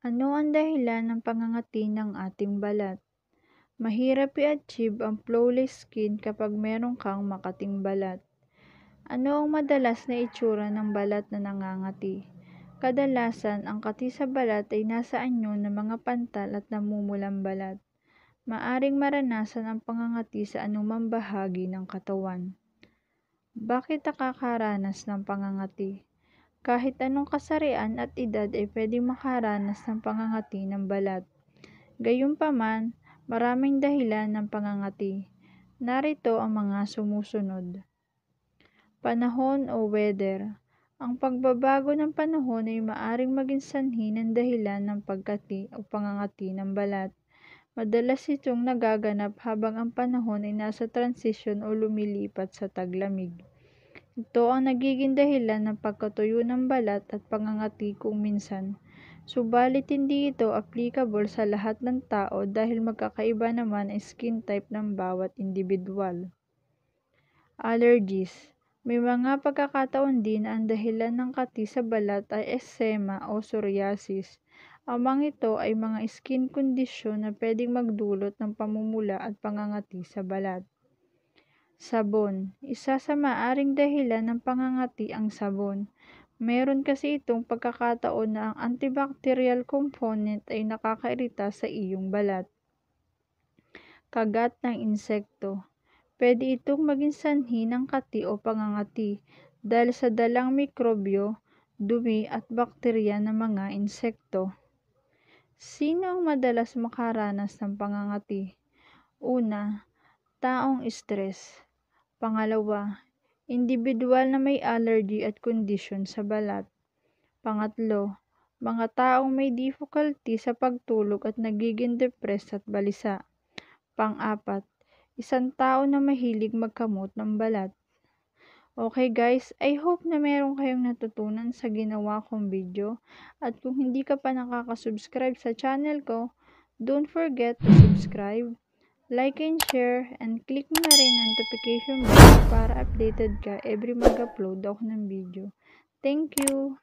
Ano ang dahilan ng pangangati ng ating balat? Mahirap i-achieve ang flawless skin kapag meron kang makating balat. Ano ang madalas na itsura ng balat na nangangati? Kadalasan, ang kati sa balat ay nasa anyo ng mga pantal at namumulang balat. Maaring maranasan ang pangangati sa anumang bahagi ng katawan. Bakit nakakaranas ng pangangati? Kahit anong kasarian at edad ay pwedeng makaranas ng pangangati ng balat. Gayunpaman, maraming dahilan ng pangangati. Narito ang mga sumusunod. Panahon o weather. Ang pagbabago ng panahon ay maaring maging sanhi ng dahilan ng pagkati o pangangati ng balat. Madalas itong nagaganap habang ang panahon ay nasa transition o lumilipat sa taglamig. Ito ang nagiging dahilan ng pagkatuyo ng balat at pangangati kung minsan. Subalit hindi ito applicable sa lahat ng tao dahil magkakaiba naman ang skin type ng bawat individual. Allergies May mga pagkakataon din ang dahilan ng kati sa balat ay eczema o psoriasis. Amang ito ay mga skin condition na pwedeng magdulot ng pamumula at pangangati sa balat. Sabon. Isa sa maaring dahilan ng pangangati ang sabon. Meron kasi itong pagkakataon na ang antibacterial component ay nakakairita sa iyong balat. Kagat ng insekto. Pwede itong maging sanhi ng kati o pangangati dahil sa dalang mikrobyo, dumi at bakterya ng mga insekto. Sino ang madalas makaranas ng pangangati? Una, taong stress. Pangalawa, individual na may allergy at condition sa balat. Pangatlo, mga taong may difficulty sa pagtulog at nagiging depressed at balisa. Pang-apat, isang tao na mahilig magkamot ng balat. Okay guys, I hope na meron kayong natutunan sa ginawa kong video. At kung hindi ka pa nakakasubscribe sa channel ko, don't forget to subscribe Like and share and click mo na rin ang notification bell para updated ka every mag-upload ako ng video. Thank you!